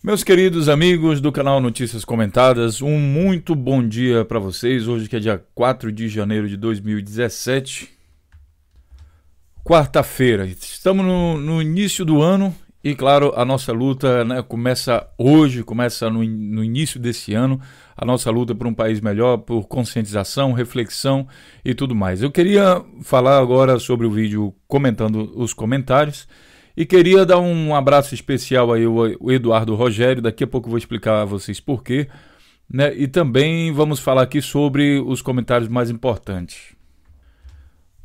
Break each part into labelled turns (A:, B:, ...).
A: Meus queridos amigos do canal Notícias Comentadas, um muito bom dia para vocês. Hoje que é dia 4 de janeiro de 2017, quarta-feira. Estamos no, no, início do ano e, claro, a nossa luta né, começa hoje, começa no, no início desse ano, a nossa luta por um país melhor, por conscientização, reflexão e tudo mais. Eu queria falar agora sobre o vídeo comentando os comentários. E queria dar um abraço especial aí ao Eduardo Rogério, daqui a pouco vou explicar a vocês porquê. Né? E também vamos falar aqui sobre os comentários mais importantes.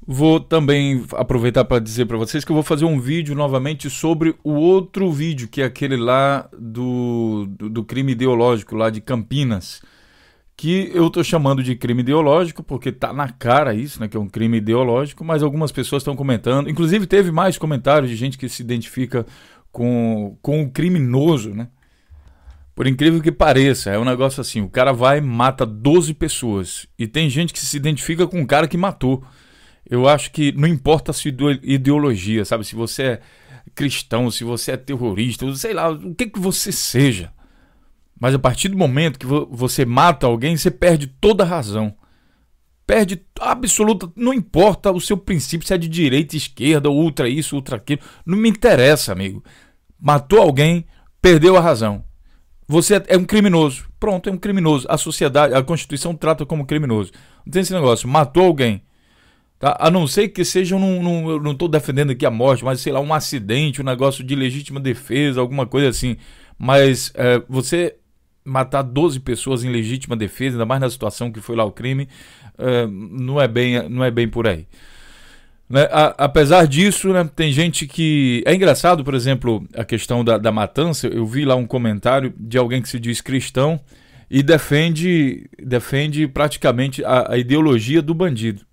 A: Vou também aproveitar para dizer para vocês que eu vou fazer um vídeo novamente sobre o outro vídeo, que é aquele lá do, do, do crime ideológico lá de Campinas que eu estou chamando de crime ideológico, porque está na cara isso, né, que é um crime ideológico, mas algumas pessoas estão comentando. Inclusive, teve mais comentários de gente que se identifica com, com o um criminoso, né? Por incrível que pareça, é um negócio assim: o cara vai e mata 12 pessoas. E tem gente que se identifica com o cara que matou. Eu acho que não importa a sua ideologia, sabe? Se você é cristão, se você é terrorista, sei lá, o que, que você seja. Mas a partir do momento que você mata alguém, você perde toda a razão. Perde absoluta. Não importa o seu princípio, se é de direita, esquerda, ultra isso, ultra aquilo. Não me interessa, amigo. Matou alguém, perdeu a razão. Você é um criminoso. Pronto, é um criminoso. A sociedade, a Constituição trata como criminoso. Não tem esse negócio. Matou alguém. Tá? A não ser que seja, num, num, eu não estou defendendo aqui a morte, mas sei lá, um acidente, um negócio de legítima defesa, alguma coisa assim. Mas é, você matar 12 pessoas em legítima defesa, ainda mais na situação que foi lá o crime, é, não, é bem, não é bem por aí. Né? A, apesar disso, né, tem gente que. É engraçado, por exemplo, a questão da, da matança. Eu vi lá um comentário de alguém que se diz cristão e defende, defende praticamente a, a ideologia do bandido.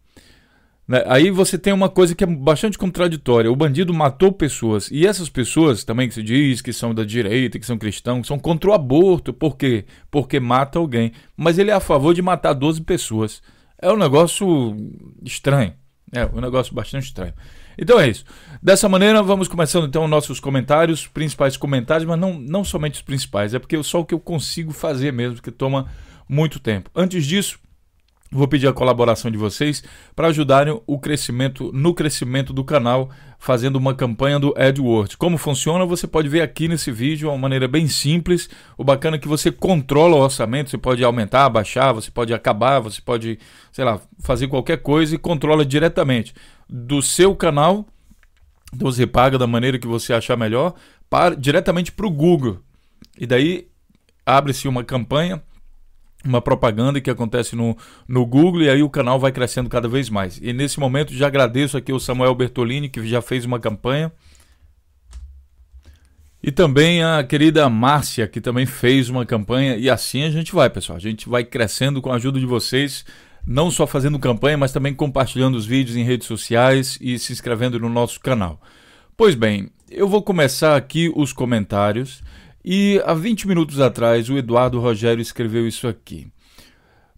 A: Né? Aí você tem uma coisa que é bastante contraditória. O bandido matou pessoas. E essas pessoas também que se diz que são da direita, que são cristãos, são contra o aborto. Por quê? Porque mata alguém. Mas ele é a favor de matar 12 pessoas. É um negócio estranho. É um negócio bastante estranho. Então é isso. Dessa maneira, vamos começando então nossos comentários, principais comentários, mas não, não somente os principais, é porque é só o que eu consigo fazer mesmo, que toma muito tempo. Antes disso, Vou pedir a colaboração de vocês para ajudarem o crescimento no crescimento do canal fazendo uma campanha do AdWords. Como funciona? Você pode ver aqui nesse vídeo, é uma maneira bem simples. O bacana é que você controla o orçamento, você pode aumentar, baixar, você pode acabar, você pode, sei lá, fazer qualquer coisa e controla diretamente do seu canal. Então você paga da maneira que você achar melhor, para, diretamente para o Google. E daí abre-se uma campanha uma propaganda que acontece no, no Google e aí o canal vai crescendo cada vez mais. E nesse momento já agradeço aqui o Samuel Bertolini, que já fez uma campanha. E também a querida Márcia, que também fez uma campanha. E assim a gente vai, pessoal. A gente vai crescendo com a ajuda de vocês, não só fazendo campanha, mas também compartilhando os vídeos em redes sociais e se inscrevendo no nosso canal. Pois bem, eu vou começar aqui os comentários. E há 20 minutos atrás, o Eduardo Rogério escreveu isso aqui.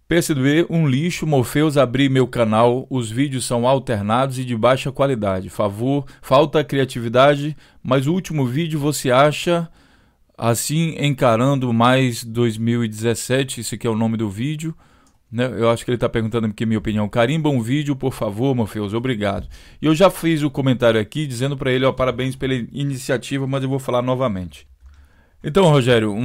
A: PSDB, um lixo, Morfeus, abri meu canal, os vídeos são alternados e de baixa qualidade. Favor, falta criatividade, mas o último vídeo você acha assim encarando mais 2017, esse aqui é o nome do vídeo. Né? Eu acho que ele está perguntando aqui minha opinião. Carimba um vídeo, por favor, Morfeus, obrigado. E eu já fiz o comentário aqui dizendo para ele, ó, parabéns pela iniciativa, mas eu vou falar novamente. Então, Rogério, um,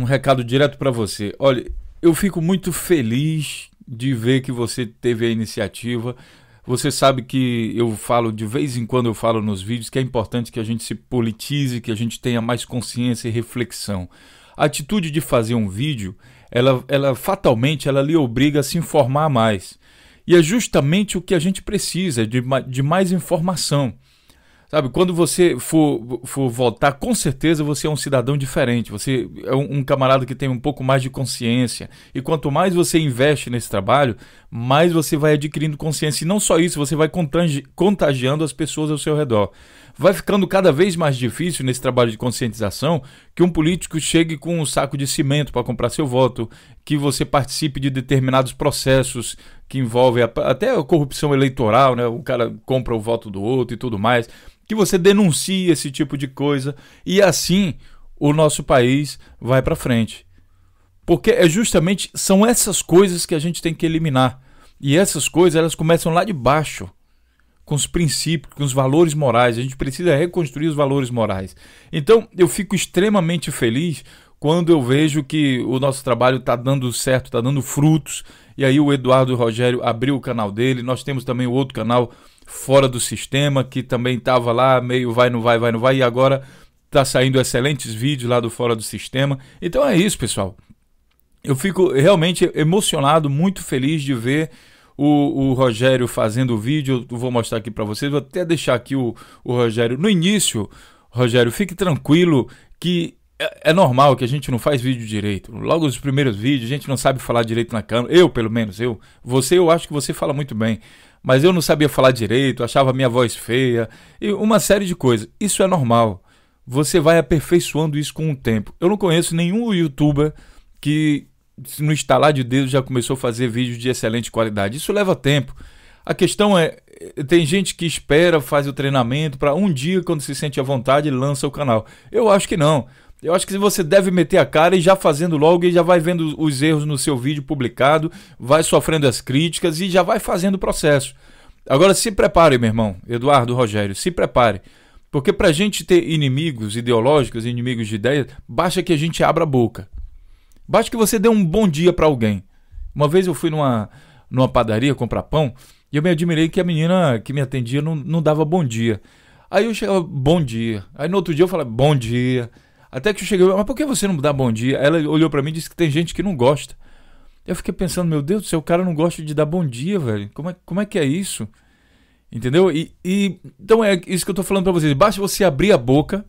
A: um recado direto para você. Olha, eu fico muito feliz de ver que você teve a iniciativa. Você sabe que eu falo de vez em quando eu falo nos vídeos que é importante que a gente se politize, que a gente tenha mais consciência e reflexão. A atitude de fazer um vídeo, ela, ela fatalmente ela lhe obriga a se informar mais. E é justamente o que a gente precisa de, de mais informação. Sabe, quando você for, for votar, com certeza você é um cidadão diferente, você é um, um, camarada que tem um pouco mais de consciência. E quanto mais você investe nesse trabalho, mais você vai adquirindo consciência. E não só isso, você vai contagi contagiando as pessoas ao seu redor. Vai ficando cada vez mais difícil nesse trabalho de conscientização que um político chegue com um saco de cimento para comprar seu voto, que você participe de determinados processos que envolvem a, até a corrupção eleitoral, né? O cara compra o voto do outro e tudo mais que você denuncie esse tipo de coisa e assim o nosso país vai para frente. Porque é justamente são essas coisas que a gente tem que eliminar. E essas coisas elas começam lá de baixo, com os princípios, com os valores morais. A gente precisa reconstruir os valores morais. Então eu fico extremamente feliz quando eu vejo que o nosso trabalho está dando certo, está dando frutos. E aí o Eduardo Rogério abriu o canal dele. Nós temos também o outro canal fora do sistema, que também estava lá, meio vai, não vai, vai, não vai, e agora está saindo excelentes vídeos lá do Fora do Sistema. Então é isso, pessoal. Eu fico realmente emocionado, muito feliz de ver o, o Rogério fazendo o vídeo. Eu vou mostrar aqui para vocês, vou até deixar aqui o, o Rogério. No início, Rogério, fique tranquilo que é, é normal que a gente não faz vídeo direito. Logo os primeiros vídeos, a gente não sabe falar direito na câmera. Eu, pelo menos, eu. Você, eu acho que você fala muito bem mas eu não sabia falar direito, achava minha voz feia, e uma série de coisas. Isso é normal. Você vai aperfeiçoando isso com o tempo. Eu não conheço nenhum youtuber que, no instalar de dedo, já começou a fazer vídeos de excelente qualidade. Isso leva tempo. A questão é: tem gente que espera, faz o treinamento para um dia, quando se sente à vontade, lança o canal. Eu acho que não. Eu acho que você deve meter a cara e já fazendo logo e já vai vendo os erros no seu vídeo publicado, vai sofrendo as críticas e já vai fazendo o processo. Agora se prepare, meu irmão, Eduardo Rogério, se prepare. Porque para a gente ter inimigos ideológicos, inimigos de ideias, basta que a gente abra a boca. Basta que você dê um bom dia para alguém. Uma vez eu fui numa, numa padaria comprar pão e eu me admirei que a menina que me atendia não, não dava bom dia. Aí eu chegava, bom dia. Aí no outro dia eu falava, bom dia. Até que eu cheguei, mas por que você não dá bom dia? Ela olhou para mim e disse que tem gente que não gosta. Eu fiquei pensando, meu Deus do céu, o cara não gosta de dar bom dia, velho. Como é, como é que é isso? Entendeu? E, e então é isso que eu tô falando para vocês. Basta você abrir a boca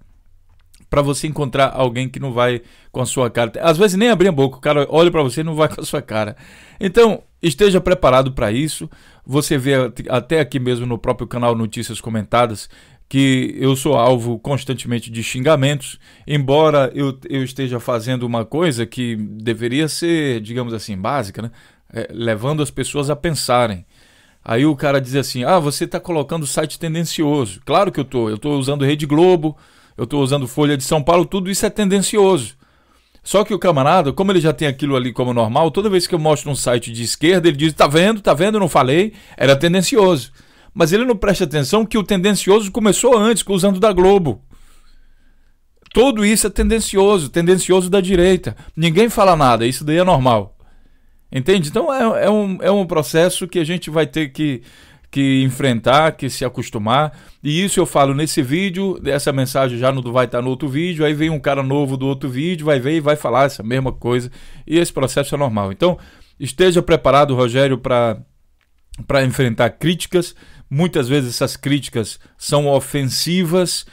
A: para você encontrar alguém que não vai com a sua cara. Às vezes nem abrir a boca, o cara olha para você e não vai com a sua cara. Então, esteja preparado para isso. Você vê até aqui mesmo no próprio canal Notícias Comentadas que eu sou alvo constantemente de xingamentos, embora eu, eu esteja fazendo uma coisa que deveria ser, digamos assim, básica, né? É, levando as pessoas a pensarem. Aí o cara diz assim: ah, você está colocando site tendencioso. Claro que eu estou. Eu estou usando Rede Globo, eu estou usando Folha de São Paulo, tudo isso é tendencioso. Só que o camarada, como ele já tem aquilo ali como normal, toda vez que eu mostro um site de esquerda, ele diz: tá vendo, tá vendo, não falei, era tendencioso. Mas ele não presta atenção que o tendencioso começou antes, usando da Globo. Tudo isso é tendencioso, tendencioso da direita. Ninguém fala nada, isso daí é normal. Entende? Então é, é, um, é um processo que a gente vai ter que, que enfrentar, que se acostumar. E isso eu falo nesse vídeo, essa mensagem já não vai estar no outro vídeo, aí vem um cara novo do outro vídeo, vai ver e vai falar essa mesma coisa. E esse processo é normal. Então, esteja preparado, Rogério, para enfrentar críticas Muitas vezes essas críticas são ofensivas.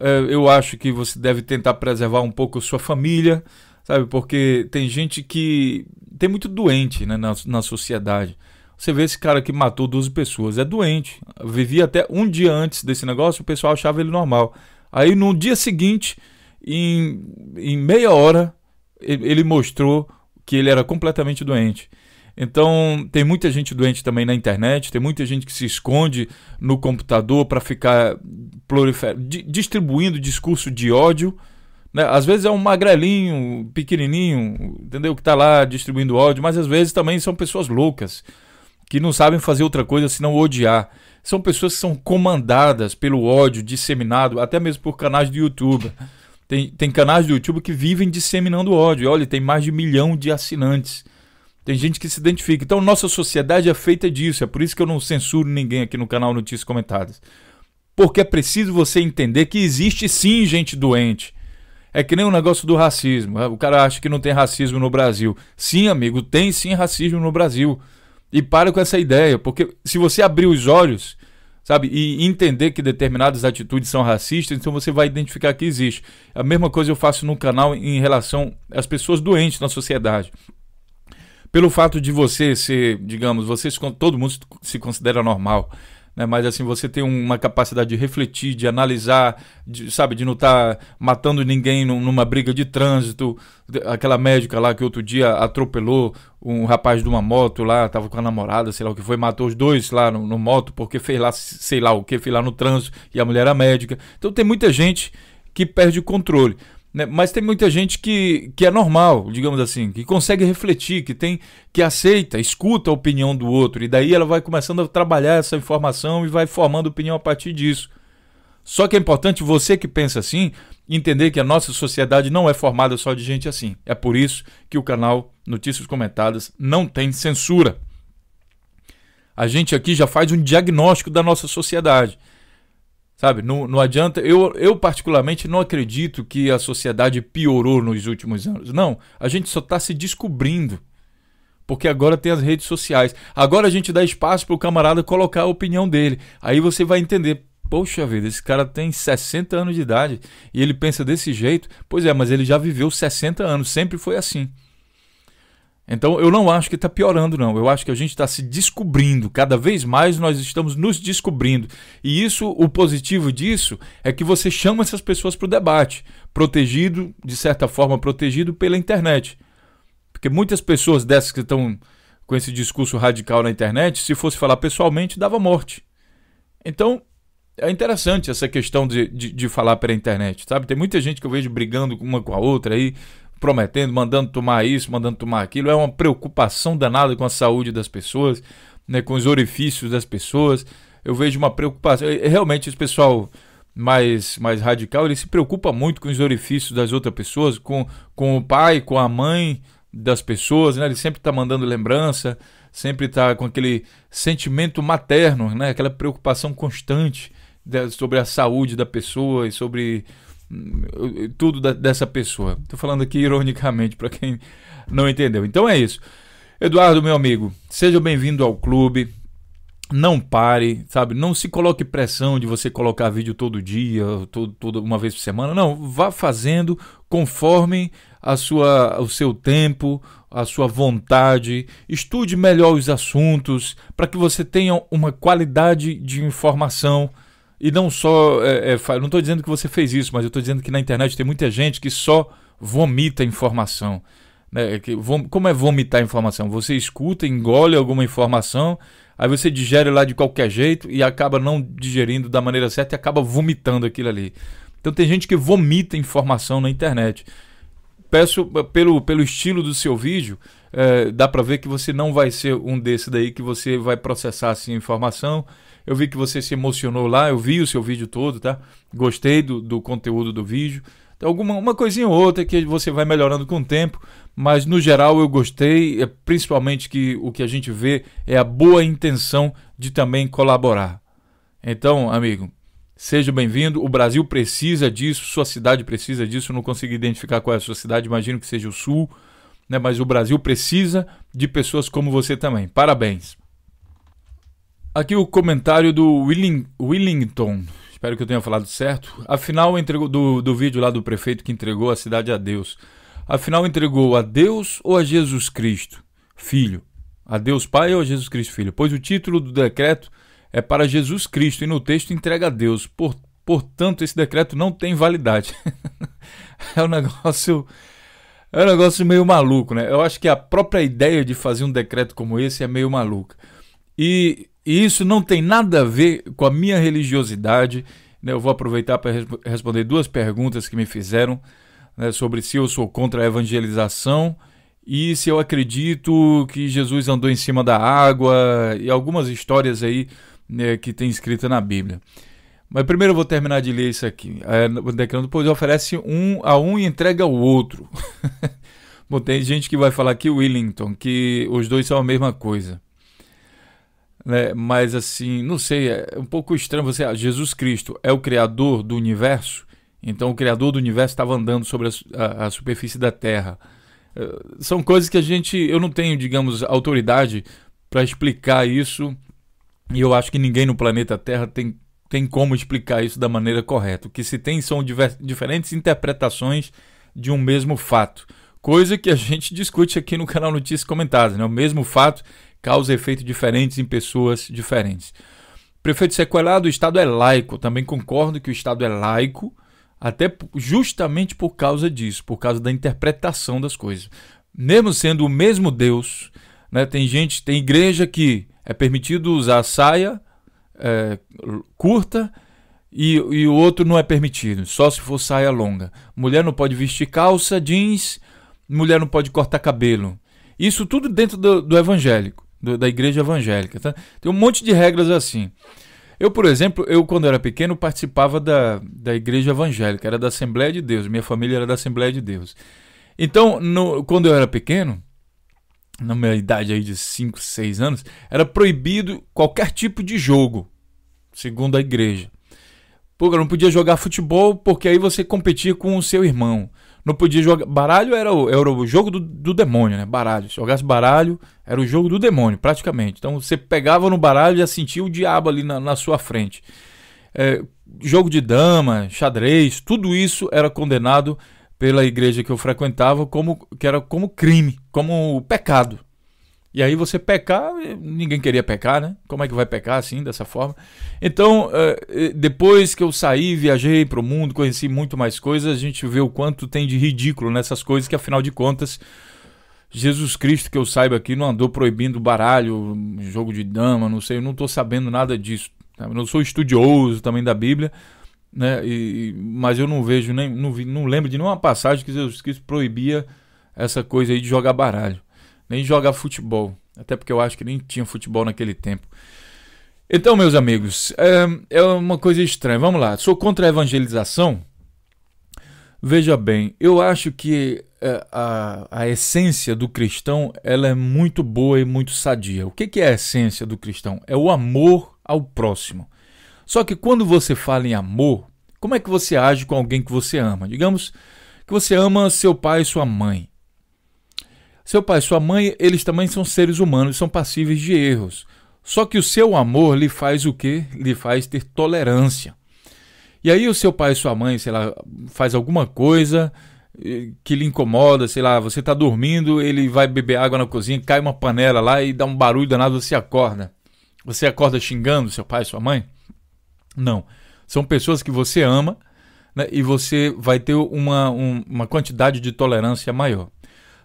A: É, eu acho que você deve tentar preservar um pouco sua família, sabe? Porque tem gente que tem muito doente né, na, na sociedade. Você vê esse cara que matou 12 pessoas, é doente. Vivia até um dia antes desse negócio, o pessoal achava ele normal. Aí no dia seguinte, em, em meia hora, ele mostrou que ele era completamente doente. Então, tem muita gente doente também na internet, tem muita gente que se esconde no computador para ficar distribuindo discurso de ódio. Né? Às vezes é um magrelinho, pequenininho, entendeu? Que está lá distribuindo ódio, mas às vezes também são pessoas loucas, que não sabem fazer outra coisa senão odiar. São pessoas que são comandadas pelo ódio disseminado, até mesmo por canais do YouTube. Tem, tem canais do YouTube que vivem disseminando ódio. Olha, tem mais de um milhão de assinantes tem gente que se identifica. Então, nossa sociedade é feita disso. É por isso que eu não censuro ninguém aqui no canal Notícias Comentadas. Porque é preciso você entender que existe sim gente doente. É que nem o um negócio do racismo. O cara acha que não tem racismo no Brasil. Sim, amigo, tem sim racismo no Brasil. E para com essa ideia, porque se você abrir os olhos, sabe, e entender que determinadas atitudes são racistas, então você vai identificar que existe. A mesma coisa eu faço no canal em relação às pessoas doentes na sociedade pelo fato de você ser, digamos, você se, todo mundo se considera normal, né? Mas assim, você tem uma capacidade de refletir, de analisar, de, sabe, de não estar tá matando ninguém numa briga de trânsito. Aquela médica lá que outro dia atropelou um rapaz de uma moto lá, tava com a namorada, sei lá o que foi, matou os dois lá no, no moto porque fez lá, sei lá o que, fez lá no trânsito e a mulher era médica. Então tem muita gente que perde o controle. Né? Mas tem muita gente que, que é normal, digamos assim, que consegue refletir, que tem que aceita, escuta a opinião do outro, e daí ela vai começando a trabalhar essa informação e vai formando opinião a partir disso. Só que é importante você que pensa assim entender que a nossa sociedade não é formada só de gente assim. É por isso que o canal Notícias Comentadas não tem censura. A gente aqui já faz um diagnóstico da nossa sociedade. Sabe, não, não adianta. Eu, eu, particularmente, não acredito que a sociedade piorou nos últimos anos. Não, a gente só está se descobrindo. Porque agora tem as redes sociais. Agora a gente dá espaço para o camarada colocar a opinião dele. Aí você vai entender. Poxa vida, esse cara tem 60 anos de idade e ele pensa desse jeito. Pois é, mas ele já viveu 60 anos, sempre foi assim. Então eu não acho que está piorando, não. Eu acho que a gente está se descobrindo. Cada vez mais nós estamos nos descobrindo. E isso, o positivo disso é que você chama essas pessoas para o debate, protegido, de certa forma, protegido pela internet. Porque muitas pessoas dessas que estão com esse discurso radical na internet, se fosse falar pessoalmente, dava morte. Então, é interessante essa questão de, de, de, falar pela internet, sabe? Tem muita gente que eu vejo brigando uma com a outra aí, prometendo, mandando tomar isso, mandando tomar aquilo. É uma preocupação danada com a saúde das pessoas, né, com os orifícios das pessoas. Eu vejo uma preocupação. Realmente, esse pessoal mais, mais radical, ele se preocupa muito com os orifícios das outras pessoas, com, com o pai, com a mãe das pessoas, né? Ele sempre está mandando lembrança, sempre está com aquele sentimento materno, né? Aquela preocupação constante sobre a saúde da pessoa e sobre tudo da, dessa pessoa. Estou falando aqui ironicamente para quem não entendeu. Então é isso. Eduardo, meu amigo, seja bem-vindo ao clube. Não pare, sabe? Não se coloque pressão de você colocar vídeo todo dia, todo, toda uma vez por semana. Não, vá fazendo conforme a sua, o seu tempo, a sua vontade. Estude melhor os assuntos para que você tenha uma qualidade de informação e não só. É, é, não estou dizendo que você fez isso, mas eu estou dizendo que na internet tem muita gente que só vomita informação. Né? Que, vom, como é vomitar informação? Você escuta, engole alguma informação, aí você digere lá de qualquer jeito e acaba não digerindo da maneira certa e acaba vomitando aquilo ali. Então tem gente que vomita informação na internet. Peço eh, pelo, pelo estilo do seu vídeo, é, dá para ver que você não vai ser um desse daí que você vai processar assim a informação eu vi que você se emocionou lá, eu vi o seu vídeo todo, tá? Gostei do, do conteúdo do vídeo. Então, alguma uma coisinha ou outra que você vai melhorando com o tempo, mas no geral eu gostei, é, principalmente que o que a gente vê é a boa intenção de também colaborar. Então, amigo, Seja bem-vindo. O Brasil precisa disso, sua cidade precisa disso. Eu não consegui identificar qual é a sua cidade, imagino que seja o Sul, né? mas o Brasil precisa de pessoas como você também. Parabéns. Aqui o comentário do Willing, Willington. Espero que eu tenha falado certo. Afinal, entregou do, do vídeo lá do prefeito que entregou a cidade a Deus. Afinal, entregou a Deus ou a Jesus Cristo, filho? A Deus Pai ou a Jesus Cristo, filho? Pois o título do decreto é para Jesus Cristo e no texto entrega a Deus. Por, portanto, esse decreto não tem validade. é um negócio. É um negócio meio maluco, né? Eu acho que a própria ideia de fazer um decreto como esse é meio maluca. E e isso não tem nada a ver com a minha religiosidade. Né? Eu vou aproveitar para resp responder duas perguntas que me fizeram né, sobre se eu sou contra a evangelização e se eu acredito que Jesus andou em cima da água e algumas histórias aí né, que tem escrita na Bíblia. Mas primeiro eu vou terminar de ler isso aqui. É, o decano depois oferece um a um e entrega o outro. Bom, tem gente que vai falar que Wellington, que os dois são a mesma coisa. Né? Mas assim, não sei, é um pouco estranho você. Ah, Jesus Cristo é o criador do universo, então o criador do universo estava andando sobre a, a, a, superfície da Terra. Eh, são coisas que a gente, eu não tenho, digamos, autoridade para explicar isso, e eu acho que ninguém no planeta Terra tem, tem como explicar isso da maneira correta. O que se tem são diver, diferentes interpretações de um mesmo fato coisa que a gente discute aqui no canal Notícias Comentadas. Né? O mesmo fato causa e diferentes em pessoas diferentes. Prefeito sequelado, o Estado é laico. Também concordo que o Estado é laico, até justamente por causa disso, por causa da interpretação das coisas. Mesmo sendo o mesmo Deus, né, tem gente, tem igreja que é permitido usar saia é, curta e, o outro não é permitido, só se for saia longa. Mulher não pode vestir calça, jeans, mulher não pode cortar cabelo. Isso tudo dentro do, do evangélico do, da igreja evangélica. Tá? Tem um monte de regras assim. Eu, por exemplo, eu quando era pequeno participava da, da igreja evangélica, era da Assembleia de Deus, minha família era da Assembleia de Deus. Então, no, quando eu era pequeno, na minha idade aí de 5, 6 anos, era proibido qualquer tipo de jogo, segundo a igreja. Pô, não podia jogar futebol porque aí você competia com o seu irmão não podia jogar. Baralho era o, era o jogo do, do demônio, né? Baralho. Se jogasse baralho, era o jogo do demônio, praticamente. Então você pegava no baralho e já sentia o diabo ali na, na sua frente. É, jogo de dama, xadrez, tudo isso era condenado pela igreja que eu frequentava como que era como crime, como pecado. E aí você pecar, ninguém queria pecar, né? Como é que vai pecar assim, dessa forma? Então, eh, eh, depois que eu saí, viajei para o mundo, conheci muito mais coisas, a gente vê o quanto tem de ridículo nessas coisas, que afinal de contas, Jesus Cristo, que eu saiba aqui, não andou proibindo baralho, jogo de dama, não sei, eu não estou sabendo nada disso. Tá? Eu não sou estudioso também da Bíblia, né? E, mas eu não vejo, nem, não, vi, não lembro de nenhuma passagem que Jesus Cristo proibia essa coisa aí de jogar baralho nem jogar futebol. Até porque eu acho que nem tinha futebol naquele tempo. Então, meus amigos, eh, é, uma coisa estranha. Vamos lá. Sou contra a evangelização? Veja bem, eu acho que eh, a, a essência do cristão ela é muito boa e muito sadia. O que, que é a essência do cristão? É o amor ao próximo. Só que quando você fala em amor, como é que você age com alguém que você ama? Digamos que você ama seu pai e sua mãe. Seu pai, sua mãe, eles também são seres humanos, são passíveis de erros. Só que o seu amor lhe faz o quê? Lhe faz ter tolerância. E aí o seu pai e sua mãe, sei lá, faz alguma coisa eh, que lhe incomoda, sei lá, você está dormindo, ele vai beber água na cozinha, cai uma panela lá e dá um barulho danado, você acorda. Você acorda xingando seu pai, e sua mãe? Não. São pessoas que você ama né, e você vai ter uma, um, uma quantidade de tolerância maior.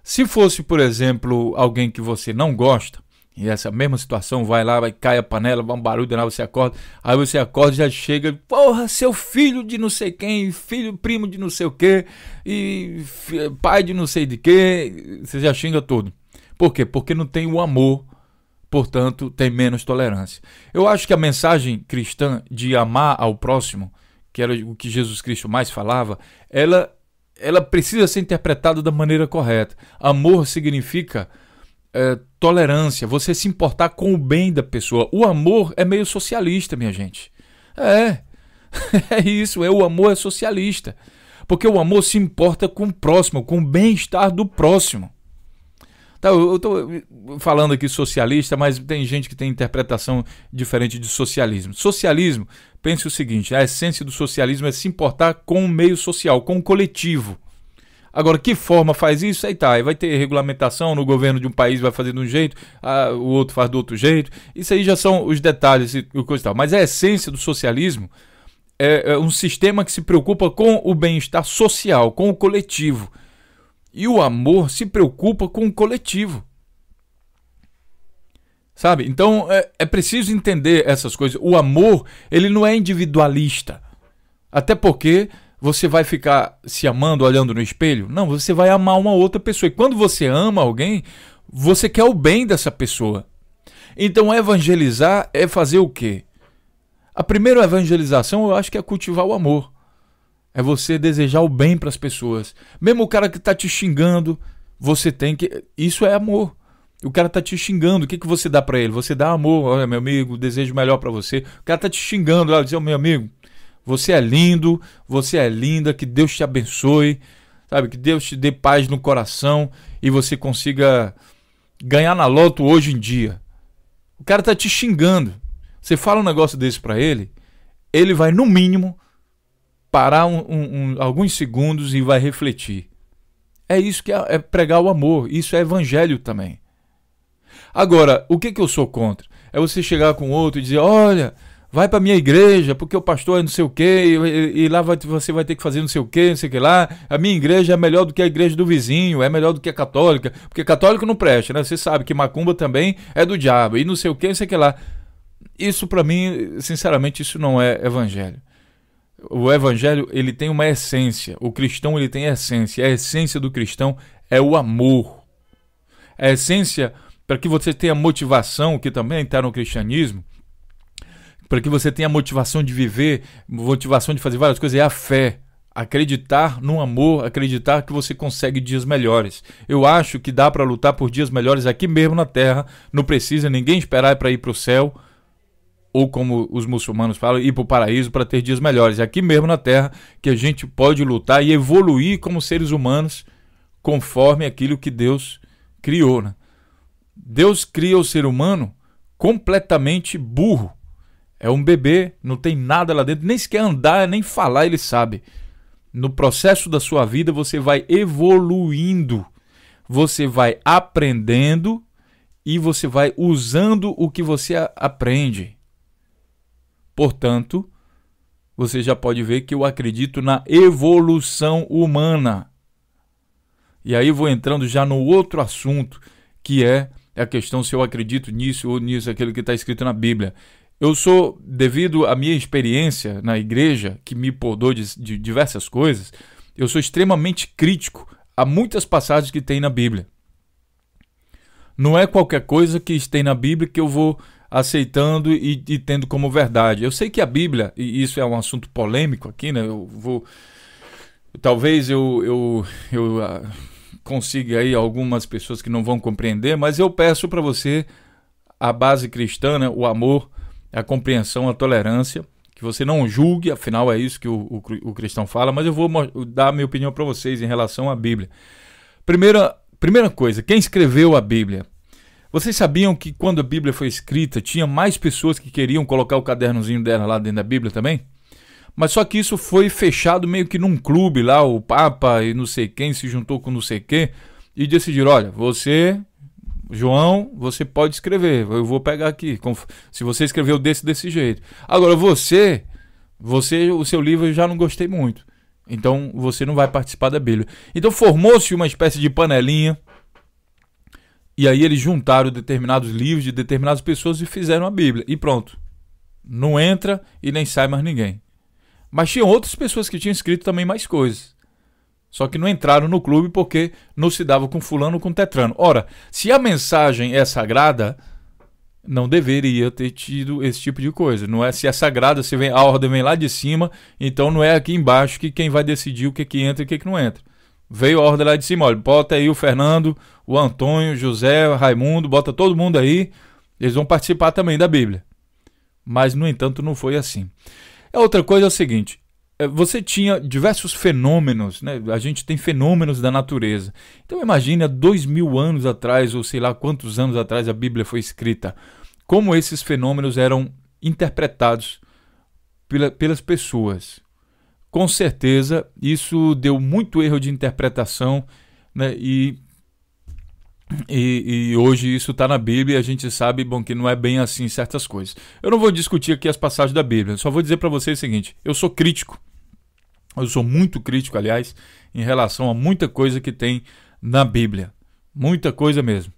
A: Se fosse, por exemplo, alguém que você não gosta, e essa mesma situação, vai lá, vai, cai a panela, vai um barulho, aí você acorda, aí você acorda já chega, porra, seu filho de não sei quem, filho, primo de não sei o que, e pai de não sei de que, você já xinga tudo. Por quê? Porque não tem o amor, portanto, tem menos tolerância. Eu acho que a mensagem cristã de amar ao próximo, que era o que Jesus Cristo mais falava, ela ela precisa ser interpretada da maneira correta. Amor significa é, tolerância, você se importar com o bem da pessoa. O amor é meio socialista, minha gente. É, é isso, é o amor é socialista. Porque o amor se importa com o próximo, com o bem-estar do próximo. Tá, eu estou eh, falando aqui socialista, mas tem gente que tem interpretação diferente de socialismo. Socialismo, pense o seguinte: a essência do socialismo é se importar com o meio social, com o coletivo. Agora, que forma faz isso? Aí tá, vai ter regulamentação no governo de um país, vai fazer de um jeito, o outro faz do outro jeito. Isso aí já são os detalhes e, e coisa e tal. Mas a essência do socialismo é, é um sistema que se preocupa com o bem-estar social, com o coletivo. E o amor se preocupa com o coletivo. Sabe? Então é, é preciso entender essas coisas. O amor, ele não é individualista. Até porque você vai ficar se amando olhando no espelho? Não, você vai amar uma outra pessoa. E quando você ama alguém, você quer o bem dessa pessoa. Então evangelizar é fazer o quê? A primeira evangelização eu acho que é cultivar o amor. É você desejar o bem para as pessoas. Mesmo o cara que tá te xingando, você tem que. Isso é amor. O cara tá te xingando, o que, que você dá para ele? Você dá amor, olha meu amigo, desejo melhor para você. O cara tá te xingando, olha, diz, oh, meu amigo, você é lindo, você é linda, que Deus te abençoe, sabe? Que Deus te dê paz no coração e você consiga ganhar na loto hoje em dia. O cara tá te xingando. Você fala um negócio desse para ele, ele vai no mínimo parar um, um, alguns segundos e vai refletir. É isso que é, é pregar o amor, isso é evangelho também. Agora, o que, que eu sou contra? É você chegar com outro e dizer: olha, vai para minha igreja, porque o pastor é não sei o quê, e, e, e lá vai, você vai ter que fazer não sei o quê, não sei o que lá. A minha igreja é melhor do que a igreja do vizinho, é melhor do que a católica, porque católico não presta, né? Você sabe que macumba também é do diabo, e não sei o quê, não sei o que lá. Isso, para mim, sinceramente, isso não é evangelho o evangelho ele tem uma essência, o cristão ele tem essência. A essência do cristão é o amor. A essência para que você tenha motivação, que também está no cristianismo, para que você tenha motivação de viver, motivação de fazer várias coisas, é a fé. Acreditar no amor, acreditar que você consegue dias melhores. Eu acho que dá para lutar por dias melhores aqui mesmo na terra. Não precisa ninguém esperar para ir para o céu ou como os muçulmanos falam, ir para o paraíso para ter dias melhores. É aqui mesmo na Terra que a gente pode lutar e evoluir como seres humanos conforme aquilo que Deus criou. Né? Deus cria o ser humano completamente burro. É um bebê, não tem nada lá dentro, nem sequer andar, nem falar, ele sabe. No processo da sua vida, você vai evoluindo, você vai aprendendo e você vai usando o que você aprende. Portanto, você já pode ver que eu acredito na evolução humana. E aí vou entrando já no outro assunto, que é a questão se eu acredito nisso ou nisso, aquilo que está escrito na Bíblia. Eu sou, devido à minha experiência na igreja, que me podou de, de diversas coisas, eu sou extremamente crítico a muitas passagens que tem na Bíblia. Não é qualquer coisa que tem na Bíblia que eu vou aceitando e, e tendo como verdade. Eu sei que a Bíblia, e isso é um assunto polêmico aqui, né? Eu vou. Talvez eu, eu, eu uh, consiga aí algumas pessoas que não vão compreender, mas eu peço para você a base cristã, né? o amor, a compreensão, a tolerância que você não julgue, afinal é isso que o, o, o cristão fala, mas eu vou dar a minha opinião para vocês em relação à Bíblia. Primeira, primeira coisa, quem escreveu a Bíblia? Vocês sabiam que quando a Bíblia foi escrita, tinha mais pessoas que queriam colocar o cadernozinho dela lá dentro da Bíblia também? Mas só que isso foi fechado meio que num clube lá, o Papa e não sei quem se juntou com não sei quem e decidiram: olha, você, João, você pode escrever, eu vou pegar aqui, se você escreveu desse, desse jeito. Agora você, você, o seu livro eu já não gostei muito, então você não vai participar da Bíblia. Então formou-se uma espécie de panelinha e aí eles juntaram determinados livros de determinadas pessoas e fizeram a Bíblia. E pronto. Não entra e nem sai mais ninguém. Mas tinham outras pessoas que tinham escrito também mais coisas. Só que não entraram no clube porque não se dava com fulano ou com tetrano. Ora, se a mensagem é sagrada, não deveria ter tido esse tipo de coisa. Não é se é sagrada, se vem, a ordem vem lá de cima, então não é aqui embaixo que quem vai decidir o que, que entra e o que, que não entra veio a ordem lá de cima, olha, bota aí o Fernando, o Antônio, o José, o Raimundo, bota todo mundo aí, eles vão participar também da Bíblia. Mas, no entanto, não foi assim. A é outra coisa é o seguinte, é, você tinha diversos fenômenos, né? A gente tem fenômenos da natureza. Então imagine dois mil anos atrás, ou sei lá quantos anos atrás a Bíblia foi escrita, como esses fenômenos eram interpretados pela, pelas pessoas com certeza isso deu muito erro de interpretação né? e, e, e hoje isso está na Bíblia e a gente sabe bom, que não é bem assim certas coisas. Eu não vou discutir aqui as passagens da Bíblia, só vou dizer para vocês o seguinte: eu sou crítico, eu sou muito crítico, aliás, em relação a muita coisa que tem na Bíblia, muita coisa mesmo.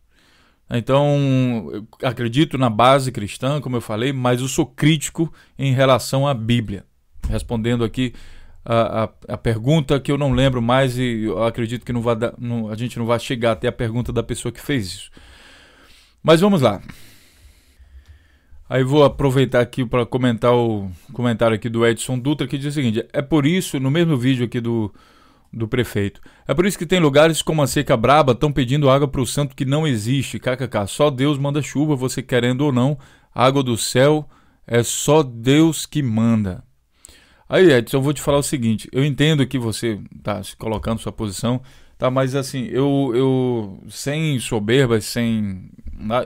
A: Então, acredito na base cristã, como eu falei, mas eu sou crítico em relação à Bíblia. Respondendo aqui a, a, a, pergunta que eu não lembro mais e acredito que não vai dar, não, a gente não vai chegar até a pergunta da pessoa que fez isso. Mas vamos lá. Aí vou aproveitar aqui para comentar o comentário aqui do Edson Dutra que diz o seguinte: é por isso, no mesmo vídeo aqui do, do prefeito, é por isso que tem lugares como a Seca Braba estão pedindo água para o santo que não existe, kkk. Só Deus manda chuva, você querendo ou não, água do céu é só Deus que manda. Aí, Edson, eu vou te falar o seguinte: eu entendo que você está se colocando sua posição, tá? Mas assim, eu, eu sem soberba, sem.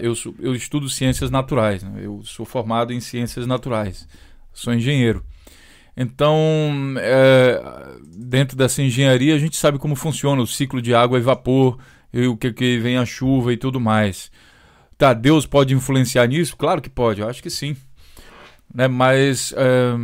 A: Eu, eu estudo ciências naturais, né? eu sou formado em ciências naturais, sou engenheiro. Então, é, dentro dessa engenharia, a gente sabe como funciona o ciclo de água e vapor, e o que, que vem a chuva e tudo mais. Tá, Deus pode influenciar nisso? Claro que pode, eu acho que sim. Né? Mas. Eh,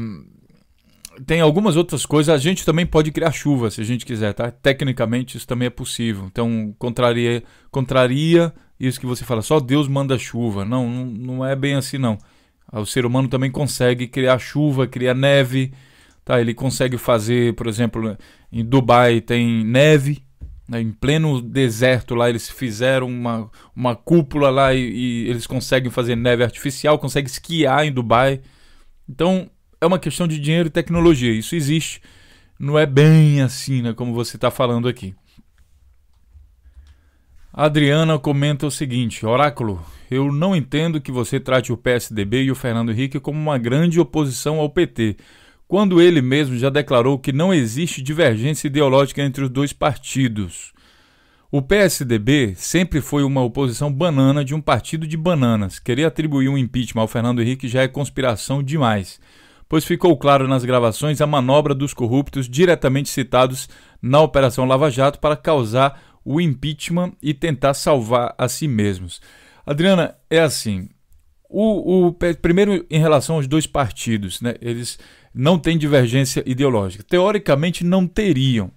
A: tem algumas outras coisas. A gente também pode criar chuva se a gente quiser, tá? Tecnicamente isso também é possível. Então, contraria, contraria isso que você fala, só Deus manda chuva. Não, não, não é bem assim, não. Ah, o ser humano também consegue criar chuva, criar neve, tá? Ele consegue fazer, por exemplo, em Dubai tem neve, né? em pleno deserto lá eles fizeram uma, uma cúpula lá e, e eles conseguem fazer neve artificial, conseguem esquiar em Dubai. Então, é uma questão de dinheiro e tecnologia. Isso existe. Não é bem assim, né, como você está falando aqui. Adriana comenta o seguinte: Oráculo, eu não entendo que você trate o PSDB e o Fernando Henrique como uma grande oposição ao PT, quando ele mesmo já declarou que não existe divergência ideológica entre os dois partidos. O PSDB sempre foi uma oposição banana de um partido de bananas. Querer atribuir um impeachment ao Fernando Henrique já é conspiração demais pois ficou claro nas gravações a manobra dos corruptos diretamente citados na Operação Lava Jato para causar o impeachment e tentar salvar a si mesmos. Adriana, é assim. O, o primeiro, em relação aos dois partidos, né, eles não têm divergência ideológica. Teoricamente, não teriam.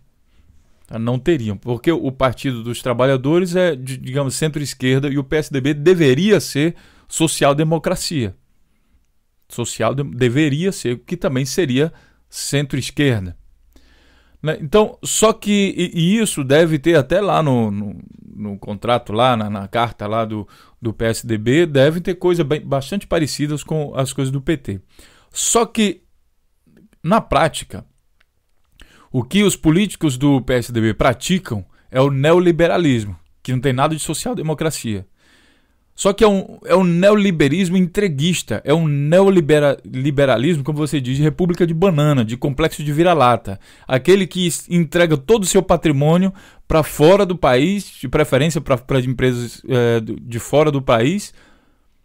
A: Tá, não teriam, porque o Partido dos Trabalhadores é, digamos, centro-esquerda e o PSDB deveria ser social-democracia social deveria ser, que também seria centro-esquerda. Né? Então, só que e isso deve ter até lá no, no, no contrato, lá na, na, carta lá do, do PSDB, deve ter coisas bastante parecidas com as coisas do PT. Só que, na prática, o que os políticos do PSDB praticam é o neoliberalismo, que não tem nada de social-democracia. Só que é um, é um neoliberismo entreguista, é um neoliberalismo, como você diz, de república de banana, de complexo de vira-lata. Aquele que entrega todo o seu patrimônio para fora do país, de preferência para empresas é, de fora do país,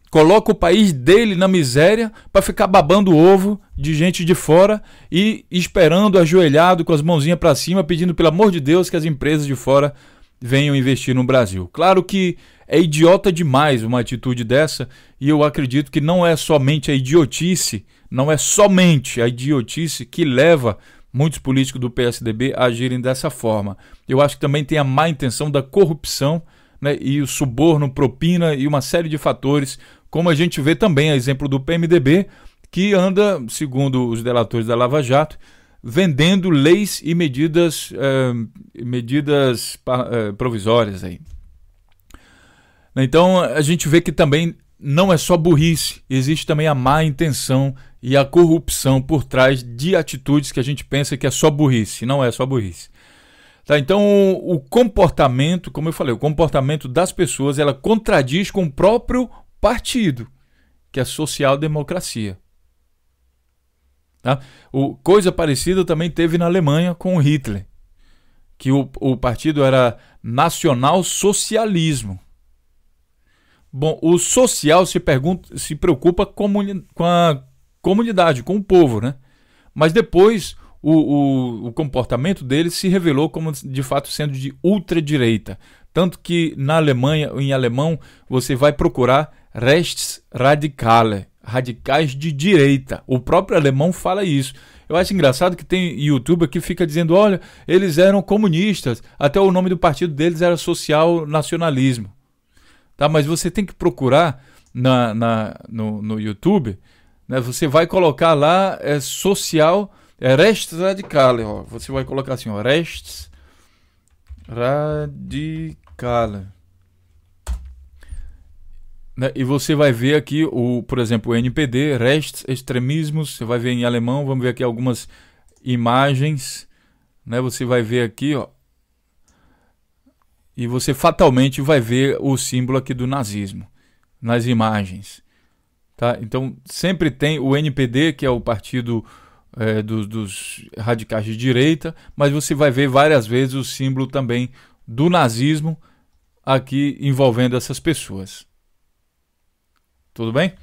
A: coloca o país dele na miséria para ficar babando ovo de gente de fora e esperando ajoelhado com as mãozinhas para cima, pedindo pelo amor de Deus que as empresas de fora venham investir no Brasil. Claro que é idiota demais uma atitude dessa, e eu acredito que não é somente a idiotice, não é somente a idiotice que leva muitos políticos do PSDB a agirem dessa forma. Eu acho que também tem a má intenção da corrupção né, e o suborno, propina e uma série de fatores, como a gente vê também, a exemplo do PMDB, que anda, segundo os delatores da Lava Jato, vendendo leis e medidas, eh, medidas eh, provisórias aí. Então a gente vê que também não é só burrice, existe também a má intenção e a corrupção por trás de atitudes que a gente pensa que é só burrice, não é só burrice. Tá, então o comportamento, como eu falei, o comportamento das pessoas, ela contradiz com o próprio partido, que é social-democracia. Tá? O, coisa parecida também teve na Alemanha com o Hitler, que o, o partido era nacional-socialismo. Bom, o social se, pergunta, se preocupa com a comunidade, com o povo, né? Mas depois o, o, o, comportamento dele se revelou como de fato sendo de ultradireita. Tanto que na Alemanha, em alemão, você vai procurar radicale radicais de direita. O próprio alemão fala isso. Eu acho engraçado que tem youtuber que fica dizendo: olha, eles eram comunistas, até o nome do partido deles era social nacionalismo tá? Mas você tem que procurar na, na no, no, YouTube, né? Você vai colocar lá é, social é, rest radicale, ó. Você vai colocar assim, ó, restes Né? E você vai ver aqui, o, por exemplo, o NPD, rest extremismos, você vai ver em alemão, vamos ver aqui algumas imagens, né? Você vai ver aqui, ó, e você fatalmente vai ver o símbolo aqui do nazismo nas imagens. Tá? Então, sempre tem o NPD, que é o partido é, do, dos radicais de direita, mas você vai ver várias vezes o símbolo também do nazismo aqui envolvendo essas pessoas. Tudo bem?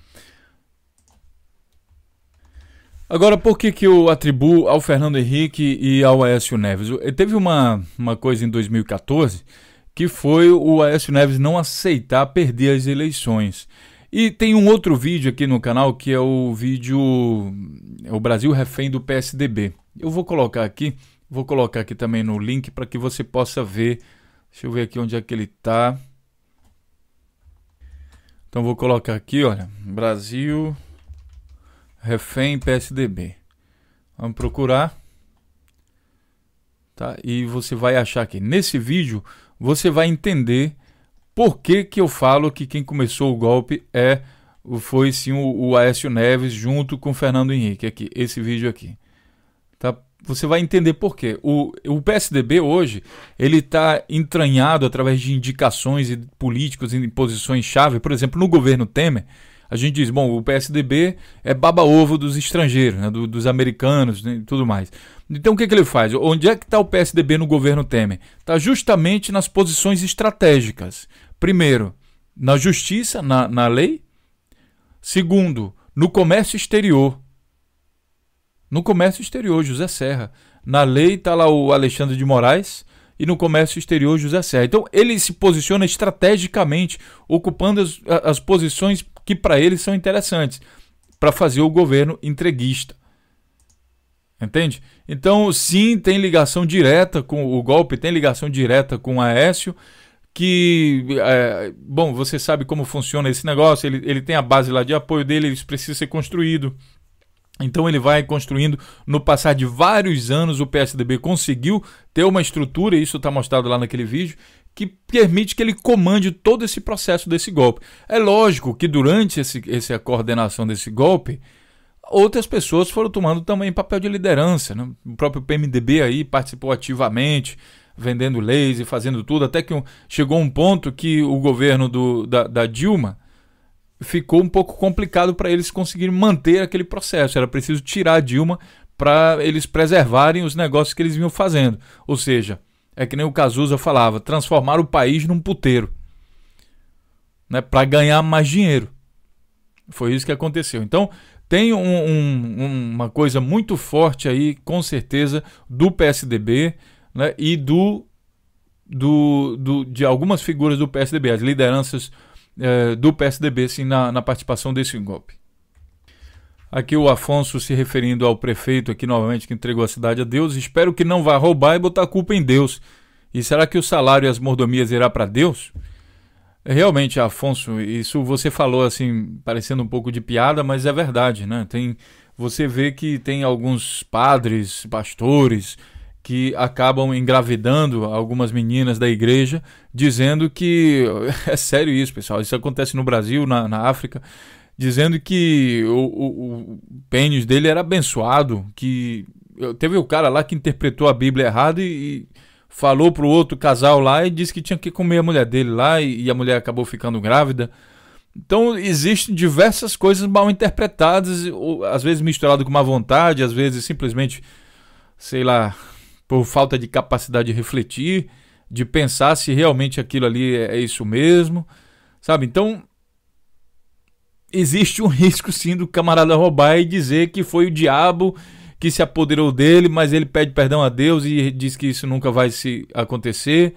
A: Agora, por que, que eu atribuo ao Fernando Henrique e ao Aécio Neves? Eu, teve uma, uma coisa em 2014 que foi o Aécio Neves não aceitar perder as eleições. E tem um outro vídeo aqui no canal que é o vídeo é O Brasil refém do PSDB. Eu vou colocar aqui, vou colocar aqui também no link para que você possa ver. Deixa eu ver aqui onde é que ele tá. Então vou colocar aqui, olha, Brasil refém PSDB. Vamos procurar. Tá? E você vai achar aqui. Nesse vídeo, você vai entender por que, que eu falo que quem começou o golpe é foi sim o, o Aécio Neves junto com o Fernando Henrique aqui, esse vídeo aqui. Tá? Você vai entender por quê. O, o PSDB hoje, ele está entranhado através de indicações e políticos em posições chave, por exemplo, no governo Temer, a gente diz, bom, o PSDB é baba-ovo dos estrangeiros, né, do, dos americanos né, e tudo mais. Então o que, que ele faz? Onde é que está o PSDB no governo Temer? Está justamente nas posições estratégicas. Primeiro, na justiça, na, na lei. Segundo, no comércio exterior. No comércio exterior, José Serra. Na lei está lá o Alexandre de Moraes e no comércio exterior José Serra. Então ele se posiciona estrategicamente, ocupando as, as posições que para eles são interessantes para fazer o governo entreguista. Entende? Então, sim, tem ligação direta com o golpe, tem ligação direta com Aécio, que, é, bom, você sabe como funciona esse negócio, ele, ele tem a base lá de apoio dele, isso precisa ser construído. Então ele vai construindo, no passar de vários anos, o PSDB conseguiu ter uma estrutura, isso está mostrado lá naquele vídeo, que permite que ele comande todo esse processo desse golpe. É lógico que durante esse, essa coordenação desse golpe, outras pessoas foram tomando também papel de liderança. Né? O próprio PMDB aí participou ativamente, vendendo leis e fazendo tudo, até que chegou um ponto que o governo do, da, da Dilma ficou um pouco complicado para eles conseguirem manter aquele processo. Era preciso tirar a Dilma para eles preservarem os negócios que eles vinham fazendo. Ou seja, é que nem o Cazuza falava, transformar o país num puteiro. Né, para ganhar mais dinheiro. Foi isso que aconteceu. Então, tem um, um, uma coisa muito forte aí, com certeza, do PSDB né, e do, do, do, de algumas figuras do PSDB, as lideranças eh, do PSDB, sim, na, na participação desse golpe. Aqui o Afonso se referindo ao prefeito aqui novamente que entregou a cidade a Deus. Espero que não vá roubar e botar a culpa em Deus. E será que o salário e as mordomias irá para Deus? Realmente, Afonso, isso você falou assim, parecendo um pouco de piada, mas é verdade, né? Tem, você vê que tem alguns padres, pastores que acabam engravidando algumas meninas da igreja, dizendo que é sério isso, pessoal. Isso acontece no Brasil, na, na África, dizendo que o, o, o pênis dele era abençoado, que teve o um cara lá que interpretou a Bíblia errado e, e falou pro outro casal lá e disse que tinha que comer a mulher dele lá e, e a mulher acabou ficando grávida. Então existem diversas coisas mal interpretadas, ou, às vezes misturado com má vontade, às vezes simplesmente, sei lá, por falta de capacidade de refletir, de pensar se realmente aquilo ali é, é isso mesmo, sabe? Então existe um risco sim do camarada roubar e dizer que foi o diabo que se apoderou dele, mas ele pede perdão a Deus e diz que isso nunca vai se acontecer.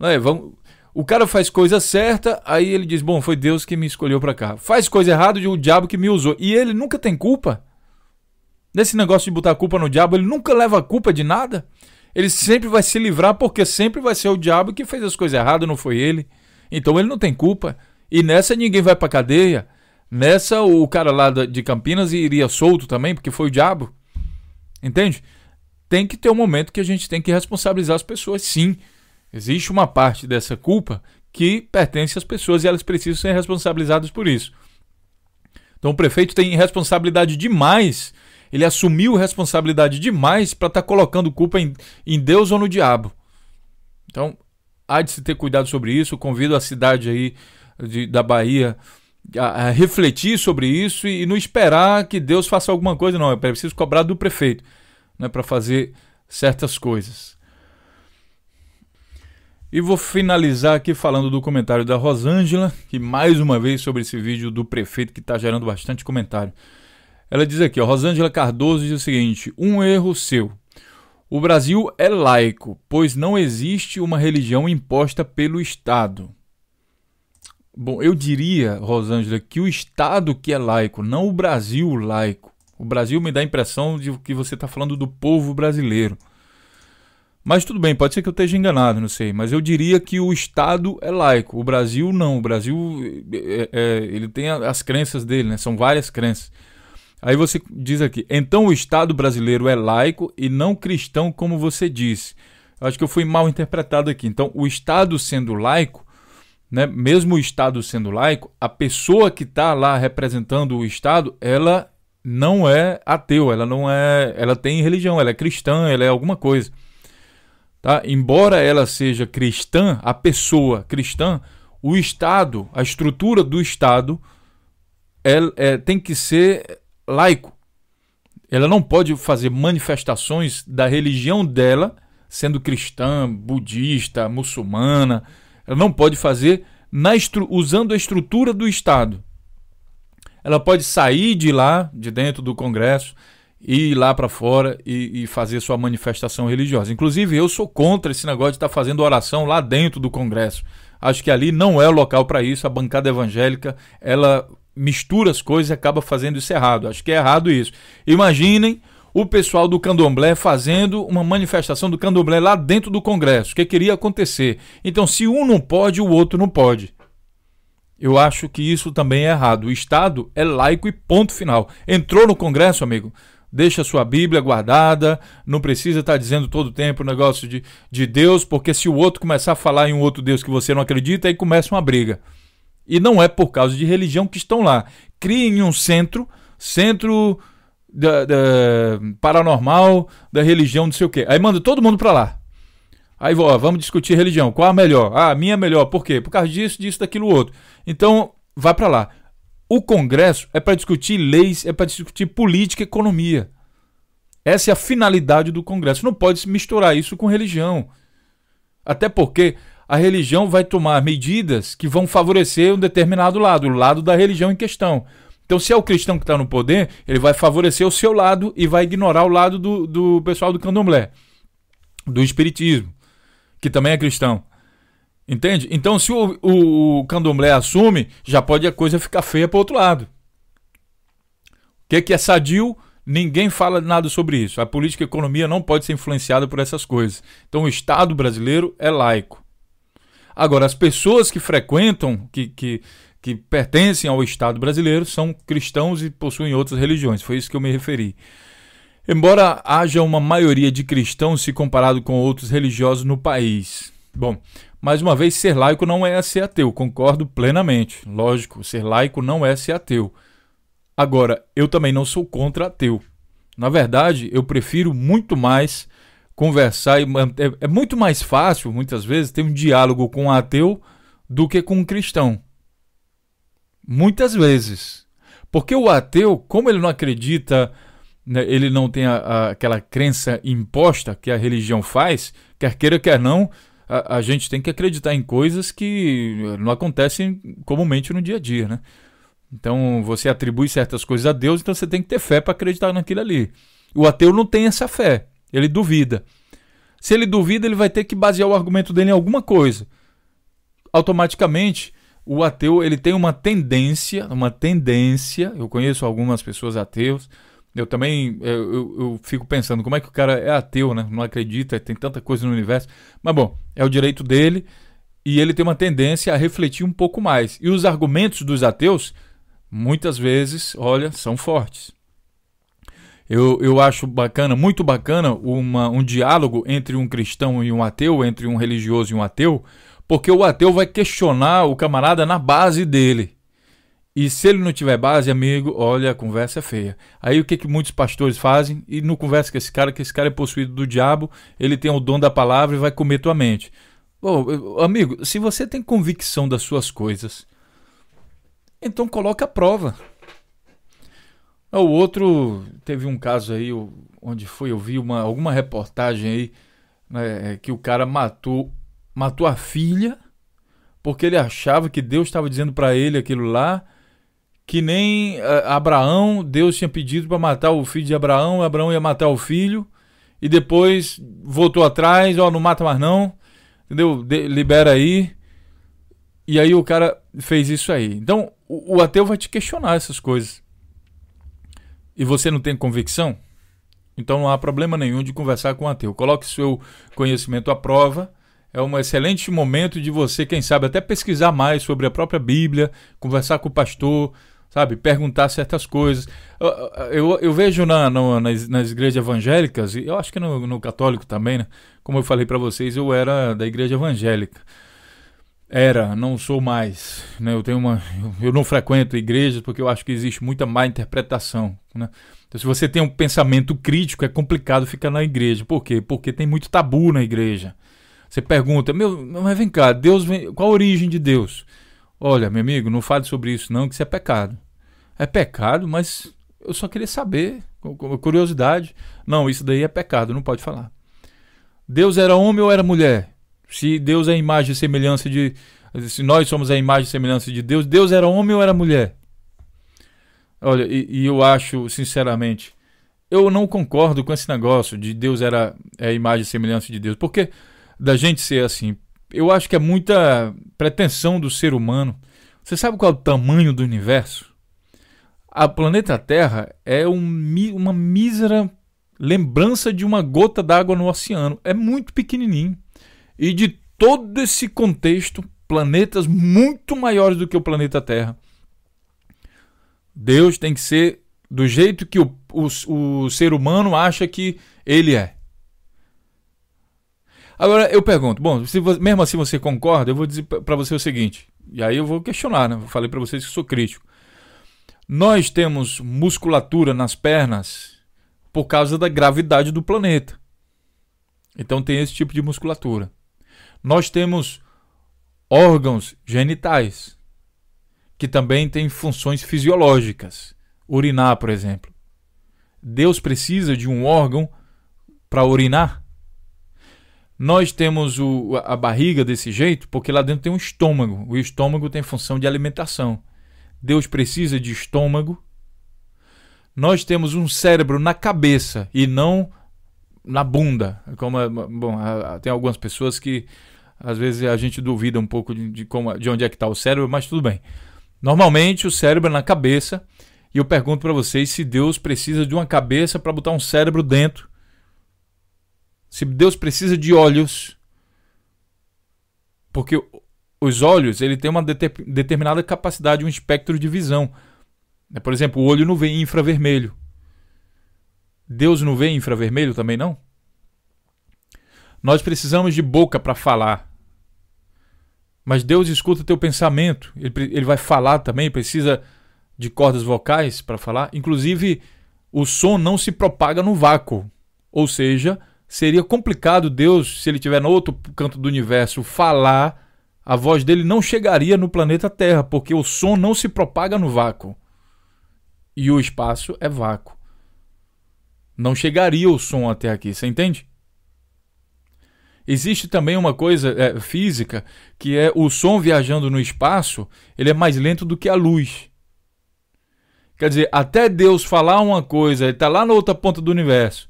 A: É, vamos... O cara faz coisa certa, aí ele diz: Bom, foi Deus que me escolheu para cá. Faz coisa errada, o diabo que me usou. E ele nunca tem culpa. Nesse negócio de botar culpa no diabo, ele nunca leva a culpa de nada. Ele sempre vai se livrar porque sempre vai ser o diabo que fez as coisas erradas, não foi ele. Então ele não tem culpa. E nessa ninguém vai para cadeia. Nessa, o cara lá de Campinas iria solto também, porque foi o diabo. Entende? Tem que ter um momento que a gente tem que responsabilizar as pessoas, sim. Existe uma parte dessa culpa que pertence às pessoas e elas precisam ser responsabilizadas por isso. Então o prefeito tem responsabilidade demais, ele assumiu responsabilidade demais para estar tá colocando culpa em, em Deus ou no diabo. Então há de se ter cuidado sobre isso. Convido a cidade aí de, da Bahia a, a refletir sobre isso e, e, não esperar que Deus faça alguma coisa, não. É preciso cobrar do prefeito né, para fazer certas coisas. E vou finalizar aqui falando do comentário da Rosângela, que mais uma vez sobre esse vídeo do prefeito que está gerando bastante comentário. Ela diz aqui, ó, Rosângela Cardoso diz o seguinte: um erro seu. O Brasil é laico, pois não existe uma religião imposta pelo Estado. Bom, eu diria, Rosângela, que o Estado que é laico, não o Brasil laico. O Brasil me dá a impressão de que você está falando do povo brasileiro. Mas tudo bem, pode ser que eu esteja enganado, não sei. Mas eu diria que o Estado é laico, o Brasil não. O Brasil, é, é, ele tem as crenças dele, né? São várias crenças. Aí você diz aqui, então o Estado brasileiro é laico e não cristão, como você disse. Acho que eu fui mal interpretado aqui. Então, o Estado sendo laico, né, mesmo o Estado sendo laico, a pessoa que está lá representando o Estado, ela não é ateu, ela não é, ela tem religião, ela é cristã, ela é alguma coisa. Tá? Embora ela seja cristã, a pessoa cristã, o Estado, a estrutura do Estado ela é, é, tem que ser laico. Ela não pode fazer manifestações da religião dela, sendo cristã, budista, muçulmana, ela não pode fazer estru... usando a estrutura do Estado. Ela pode sair de lá, de dentro do Congresso, e ir lá para fora e, e, fazer sua manifestação religiosa. Inclusive, eu sou contra esse negócio de estar tá fazendo oração lá dentro do Congresso. Acho que ali não é o local para isso. A bancada evangélica, ela mistura as coisas e acaba fazendo isso errado. Acho que é errado isso. Imaginem o pessoal do Candomblé fazendo uma manifestação do Candomblé lá dentro do Congresso, que queria acontecer. Então, se um não pode, o outro não pode. Eu acho que isso também é errado. O Estado é laico e ponto final. Entrou no Congresso, amigo, deixa sua Bíblia guardada, não precisa estar dizendo todo o tempo o negócio de, de Deus, porque se o outro começar a falar em um outro Deus que você não acredita, aí começa uma briga. E não é por causa de religião que estão lá. Criem um centro, centro da, da, paranormal, da religião, não sei o quê. Aí manda todo mundo para lá. Aí ó, vamos discutir religião. Qual a melhor? Ah, a minha é melhor. Por quê? Por causa disso, disso, daquilo outro. Então, vá para lá. O Congresso é para discutir leis, é para discutir política e economia. Essa é a finalidade do Congresso. Não pode se misturar isso com religião. Até porque a religião vai tomar medidas que vão favorecer um determinado lado, o lado da religião em questão. Então, se é o cristão que está no poder, ele vai favorecer o seu lado e vai ignorar o lado do, do pessoal do candomblé, do espiritismo, que também é cristão. Entende? Então, se o, o, o candomblé assume, já pode a coisa ficar feia para outro lado. O que, é que é sadio? Ninguém fala nada sobre isso. A política e a economia não pode ser influenciada por essas coisas. Então, o Estado brasileiro é laico. Agora, as pessoas que frequentam, que, que que pertencem ao Estado brasileiro são cristãos e possuem outras religiões. Foi isso que eu me referi. Embora haja uma maioria de cristãos se comparado com outros religiosos no país. Bom, mais uma vez, ser laico não é ser ateu, concordo plenamente. Lógico, ser laico não é ser ateu. Agora, eu também não sou contra ateu. Na verdade, eu prefiro muito mais conversar e é, é, muito mais fácil, muitas vezes, ter um diálogo com um ateu do que com um cristão. Muitas vezes. Porque o ateu, como ele não acredita, né, ele não tem a, a, aquela crença imposta que a religião faz, quer queira, quer não, a, a, gente tem que acreditar em coisas que eh, não acontecem comumente no dia a dia, né? Então você atribui certas coisas a Deus, então você tem que ter fé para acreditar naquilo ali. O ateu não tem essa fé, ele duvida. Se ele duvida, ele vai ter que basear o argumento dele em alguma coisa. Automaticamente, o ateu ele tem uma tendência, uma tendência. Eu conheço algumas pessoas ateus. Eu também eu, eu, eu, fico pensando como é que o cara é ateu, né? Não acredita, tem tanta coisa no universo. Mas bom, é o direito dele e ele tem uma tendência a refletir um pouco mais. E os argumentos dos ateus, muitas vezes, olha, são fortes. Eu, eu acho bacana, muito bacana, uma, um diálogo entre um cristão e um ateu, entre um religioso e um ateu, porque o ateu vai questionar o camarada na base dele. E se ele não tiver base, amigo, olha, a conversa é feia. Aí o que, que muitos pastores fazem? E não conversa com esse cara, que esse cara é possuído do diabo, ele tem o dom da palavra e vai comer tua mente. Bom, amigo, se você tem convicção das suas coisas, então coloca a prova. O outro, teve um caso aí, onde foi, eu vi uma, alguma reportagem aí, né, que o cara matou matou a filha porque ele achava que Deus estava dizendo para ele aquilo lá, que nem eh, Abraão, Deus tinha pedido para matar o filho de Abraão, Abraão ia matar o filho, e depois voltou atrás, ó, oh, não mata mais não, entendeu? De libera aí. E aí o cara fez isso aí. Então, o, o ateu vai te questionar essas coisas. E você não tem convicção? Então não há problema nenhum de conversar com o ateu. Coloque seu conhecimento à prova é um excelente momento de você, quem sabe, até pesquisar mais sobre a própria Bíblia, conversar com o pastor, sabe? Perguntar certas coisas. Eu, eu, eu vejo na, nas, nas, igrejas evangélicas, e eu acho que no, no católico também, né? Como eu falei para vocês, eu era da igreja evangélica. Era, não sou mais. Né? Eu tenho uma, eu não frequento igrejas porque eu acho que existe muita má interpretação. Né? Então, se você tem um pensamento crítico, é complicado ficar na igreja. Por quê? Porque tem muito tabu na igreja. Você pergunta, meu, mas vem cá, Deus vem, qual a origem de Deus? Olha, meu amigo, não fale sobre isso não, que isso é pecado. É pecado, mas eu só queria saber, curiosidade. Não, isso daí é pecado, não pode falar. Deus era homem ou era mulher? Se Deus é a imagem e semelhança de. Se nós somos a imagem e semelhança de Deus, Deus era homem ou era mulher? Olha, e, e eu acho, sinceramente, eu não concordo com esse negócio de Deus era é a imagem e semelhança de Deus. Porque da gente ser assim. Eu acho que é muita pretensão do ser humano. Você sabe qual é o tamanho do universo? A planeta Terra é um, uma mísera lembrança de uma gota d'água no oceano. É muito pequenininho. E de todo esse contexto, planetas muito maiores do que o planeta Terra. Deus tem que ser do jeito que o, o, o ser humano acha que ele é. Agora eu pergunto, bom, se você, mesmo assim você concorda, eu vou dizer para você o seguinte, e aí eu vou questionar, né? Eu falei para vocês que sou crítico. Nós temos musculatura nas pernas por causa da gravidade do planeta. Então tem esse tipo de musculatura. Nós temos órgãos genitais que também têm funções fisiológicas. Urinar, por exemplo. Deus precisa de um órgão para urinar? Nós temos o, a barriga desse jeito porque lá dentro tem um estômago. O estômago tem função de alimentação. Deus precisa de estômago. Nós temos um cérebro na cabeça e não na bunda. Como, bom, tem algumas pessoas que às vezes a gente duvida um pouco de, de, como, de onde é que está o cérebro, mas tudo bem. Normalmente o cérebro é na cabeça e eu pergunto para vocês se Deus precisa de uma cabeça para botar um cérebro dentro se Deus precisa de olhos, porque os olhos ele tem uma deter, determinada capacidade, um espectro de visão. Né, por exemplo, o olho não vê infravermelho. Deus não vê infravermelho também não? Nós precisamos de boca para falar. Mas Deus escuta o teu pensamento. Ele, ele vai falar também, precisa de cordas vocais para falar. Inclusive, o som não se propaga no vácuo. Ou seja, seria complicado Deus, se ele estiver no outro canto do universo, falar, a voz dele não chegaria no planeta Terra, porque o som não se propaga no vácuo. E o espaço é vácuo. Não chegaria o som até aqui, você entende? Existe também uma coisa é, física que é o som viajando no espaço, ele é mais lento do que a luz. Quer dizer, até Deus falar uma coisa, ele está lá na outra ponta do universo,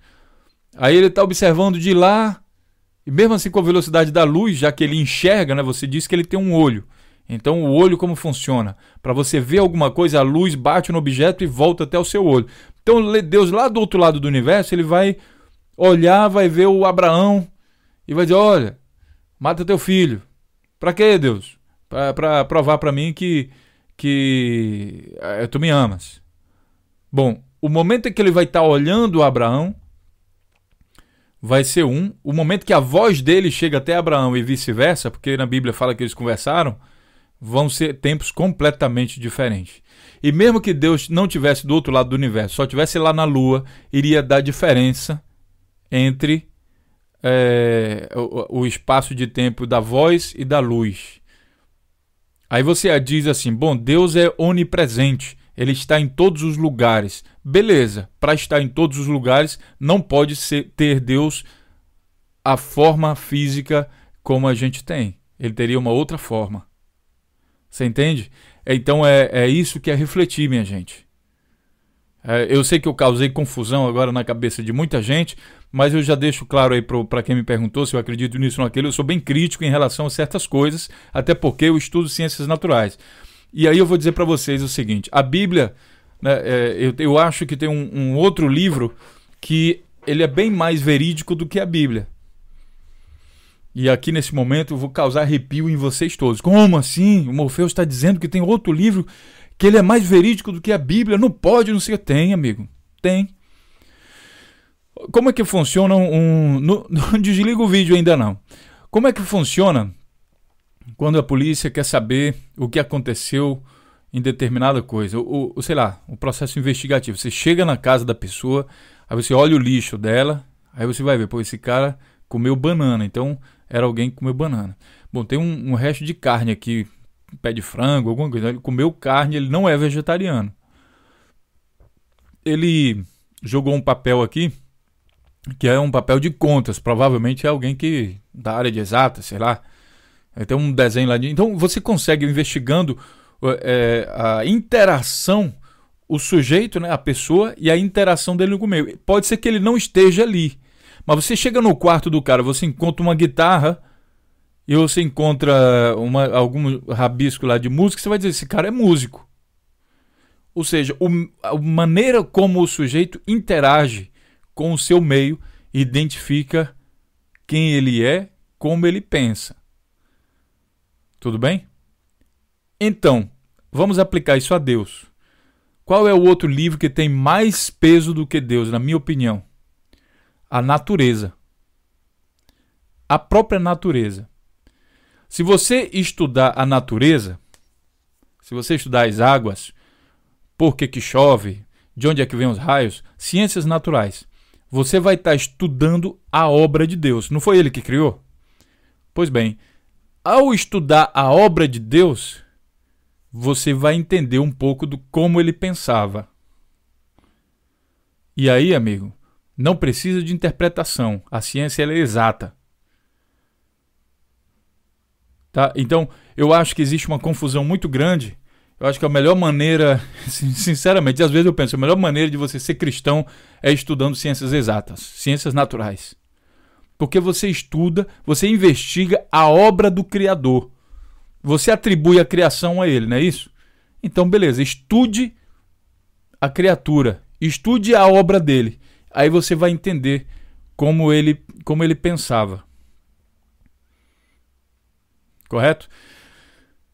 A: Aí ele está observando de lá, e mesmo assim com a velocidade da luz, já que ele enxerga, né, você disse que ele tem um olho. Então, o olho como funciona? Para você ver alguma coisa, a luz bate no objeto e volta até o seu olho. Então, Deus lá do outro lado do universo, ele vai olhar, vai ver o Abraão e vai dizer: Olha, mata teu filho. Para quê, Deus? Para provar para mim que, que eh, tu me amas. Bom, o momento em que ele vai estar tá olhando o Abraão vai ser um. O momento que a voz dele chega até Abraão e vice-versa, porque na Bíblia fala que eles conversaram, vão ser tempos completamente diferentes. E mesmo que Deus não tivesse do outro lado do universo, só tivesse lá na Lua, iria dar diferença entre é, o, o espaço de tempo da voz e da luz. Aí você diz assim: bom, Deus é onipresente ele está em todos os lugares. Beleza, para estar em todos os lugares, não pode ser, ter Deus a forma física como a gente tem. Ele teria uma outra forma. Você entende? Então é, é isso que é refletir, minha gente. É, eu sei que eu causei confusão agora na cabeça de muita gente, mas eu já deixo claro aí para quem me perguntou se eu acredito nisso ou naquilo. Eu sou bem crítico em relação a certas coisas, até porque eu estudo ciências naturais. E aí eu vou dizer para vocês o seguinte: a Bíblia, né, é, eu, eu, acho que tem um, um outro livro que ele é bem mais verídico do que a Bíblia. E aqui nesse momento eu vou causar arrepio em vocês todos. Como assim? O Morfeu está dizendo que tem outro livro que ele é mais verídico do que a Bíblia? Não pode, não sei. Tem, amigo. Tem. Como é que funciona um. não, não desliga o vídeo ainda não. Como é que funciona quando a polícia quer saber o que aconteceu em determinada coisa, ou, ou sei lá, o um processo investigativo. Você chega na casa da pessoa, aí você olha o lixo dela, aí você vai ver, pô, esse cara comeu banana, então era alguém que comeu banana. Bom, tem um, um resto de carne aqui, pé de frango, alguma coisa. Ele comeu carne, ele não é vegetariano. Ele jogou um papel aqui, que é um papel de contas, provavelmente é alguém que da área de exata, sei lá é, tem um desenho lá de. Então você consegue, investigando é, a interação, o sujeito, né, a pessoa e a interação dele com o meio. Pode ser que ele não esteja ali. Mas você chega no quarto do cara, você encontra uma guitarra e você encontra uma, algum rabisco lá de música, você vai dizer: esse cara é músico. Ou seja, o, a maneira como o sujeito interage com o seu meio identifica quem ele é, como ele pensa. Tudo bem? Então, vamos aplicar isso a Deus. Qual é o outro livro que tem mais peso do que Deus, na minha opinião? A natureza. A própria natureza. Se você estudar a natureza, se você estudar as águas, por que, que chove, de onde é que vem os raios, ciências naturais, você vai estar estudando a obra de Deus. Não foi ele que criou? Pois bem, ao estudar a obra de Deus, você vai entender um pouco do como ele pensava. E aí, amigo, não precisa de interpretação. A ciência é exata. Tá? Então, eu acho que existe uma confusão muito grande. Eu acho que a melhor maneira, sinceramente, às vezes eu penso, a melhor maneira de você ser cristão é estudando ciências exatas, ciências naturais. Porque você estuda, você investiga a obra do Criador. Você atribui a criação a ele, não é isso? Então, beleza, estude a criatura, estude a obra dele. Aí você vai entender como ele, como ele pensava. Correto?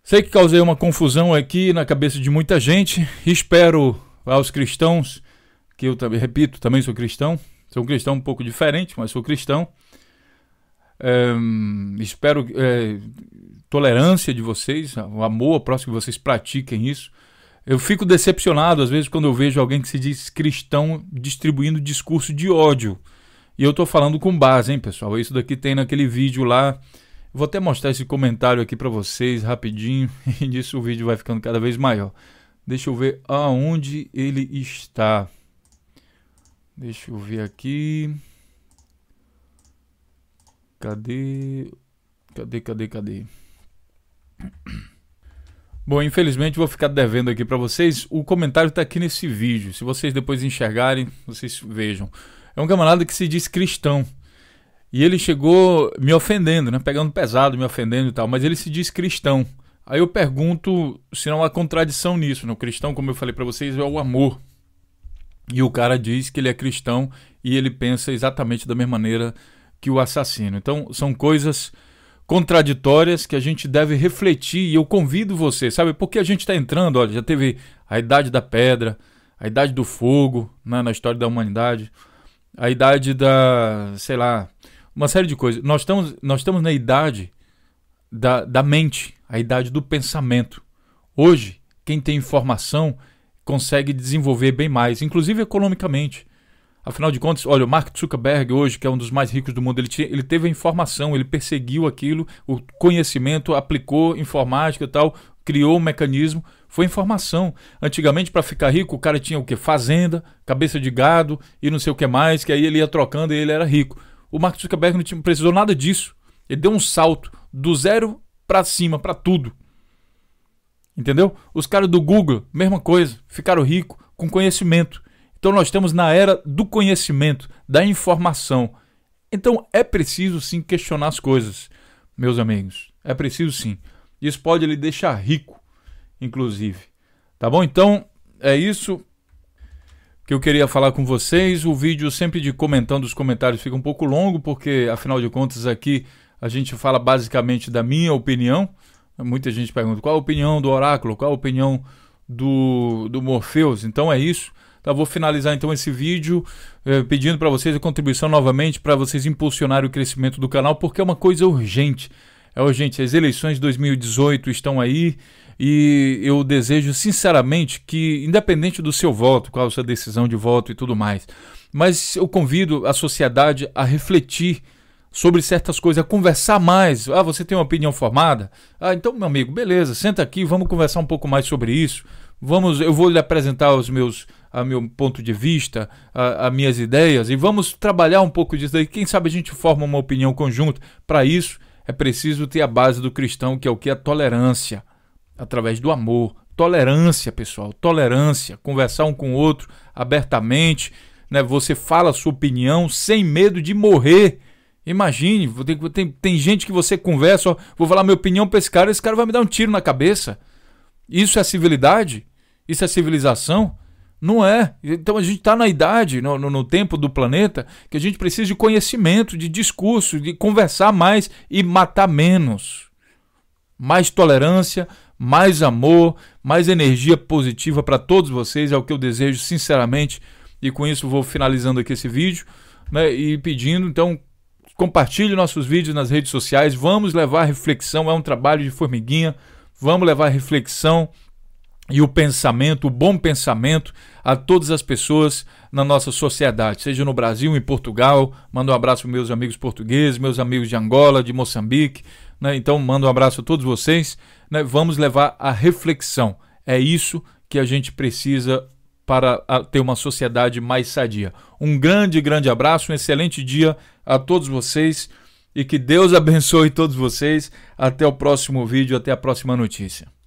A: Sei que causei uma confusão aqui na cabeça de muita gente. Espero aos cristãos, que eu repito, também sou cristão, Sou um cristão um pouco diferente, mas sou cristão. É, espero é, tolerância de vocês, o amor ao próximo, que vocês pratiquem isso. Eu fico decepcionado, às vezes, quando eu vejo alguém que se diz cristão distribuindo discurso de ódio. E eu estou falando com base, hein, pessoal? Isso daqui tem naquele vídeo lá. Vou até mostrar esse comentário aqui para vocês rapidinho. E disso o vídeo vai ficando cada vez maior. Deixa eu ver aonde ele está. Deixa eu ver aqui. Cadê? Cadê, cadê, cadê? Bom, infelizmente vou ficar devendo aqui para vocês. O comentário está aqui nesse vídeo. Se vocês depois enxergarem, vocês vejam. É um camarada que se diz cristão. E ele chegou me ofendendo, né? Pegando pesado, me ofendendo e tal, mas ele se diz cristão. Aí eu pergunto se não há contradição nisso. Né? O cristão, como eu falei para vocês, é o amor. E o cara diz que ele é cristão e ele pensa exatamente da mesma maneira que o assassino. Então, são coisas contraditórias que a gente deve refletir e eu convido você, sabe? Porque a gente está entrando, olha, já teve a Idade da Pedra, a Idade do Fogo né, na história da humanidade, a Idade da, sei lá, uma série de coisas. Nós estamos, nós estamos na idade da, da mente, a idade do pensamento. Hoje, quem tem informação consegue desenvolver bem mais, inclusive economicamente. Afinal de contas, olha, o Mark Zuckerberg hoje, que é um dos mais ricos do mundo, ele, tinha, ele teve a informação, ele perseguiu aquilo, o conhecimento, aplicou informática e tal, criou o um mecanismo, foi informação. Antigamente, para ficar rico, o cara tinha o que? Fazenda, cabeça de gado e não sei o que mais, que aí ele ia trocando e ele era rico. O Mark Zuckerberg não precisou nada disso. Ele deu um salto do zero para cima, para tudo. Entendeu? Os caras do Google, mesma coisa, ficaram ricos com conhecimento. Então nós estamos na era do conhecimento, da informação. Então é preciso sim questionar as coisas, meus amigos. É preciso sim. Isso pode lhe deixar rico, inclusive. Tá bom? Então é isso que eu queria falar com vocês. O vídeo sempre de comentando os comentários fica um pouco longo, porque afinal de contas aqui a gente fala basicamente da minha opinião. Muita gente pergunta qual a opinião do oráculo, qual a opinião do, do Morpheus. Então é isso. Tá, vou finalizar então esse vídeo eh, pedindo para vocês a contribuição novamente para vocês impulsionarem o crescimento do canal, porque é uma coisa urgente. É urgente. As eleições de 2018 estão aí e eu desejo sinceramente que, independente do seu voto, qual a sua decisão de voto e tudo mais, mas eu convido a sociedade a refletir sobre certas coisas, a conversar mais. Ah, você tem uma opinião formada? Ah, então, meu amigo, beleza, senta aqui, vamos conversar um pouco mais sobre isso. Vamos, eu vou lhe apresentar os meus a meu ponto de vista, a, minhas ideias e vamos trabalhar um pouco disso daí. Quem sabe a gente forma uma opinião conjunta. Para isso é preciso ter a base do cristão, que é o que a tolerância, através do amor. Tolerância, pessoal, tolerância, conversar um com o outro abertamente, né? Você fala a sua opinião sem medo de morrer Imagine, tem, tem gente que você conversa, ó, vou falar minha opinião pra esse cara, esse cara vai me dar um tiro na cabeça. Isso é civilidade? Isso é civilização? Não é. Então a gente está na idade, no, no, no, tempo do planeta, que a gente precisa de conhecimento, de discurso, de conversar mais e matar menos. Mais tolerância, mais amor, mais energia positiva para todos vocês, é o que eu desejo sinceramente. E com isso vou finalizando aqui esse vídeo né, e pedindo, então, compartilhe nossos vídeos nas redes sociais. Vamos levar reflexão, é um trabalho de formiguinha. Vamos levar reflexão e o pensamento, o bom pensamento a todas as pessoas na nossa sociedade, seja no Brasil, em Portugal. Mando um abraço para meus amigos portugueses, meus amigos de Angola, de Moçambique. Né? Então, mando um abraço a todos vocês. Né? Vamos levar a reflexão. É isso que a gente precisa para ter uma sociedade mais sadia. Um grande, grande abraço, um excelente dia a todos vocês e que Deus abençoe todos vocês. Até o próximo vídeo, até a próxima notícia.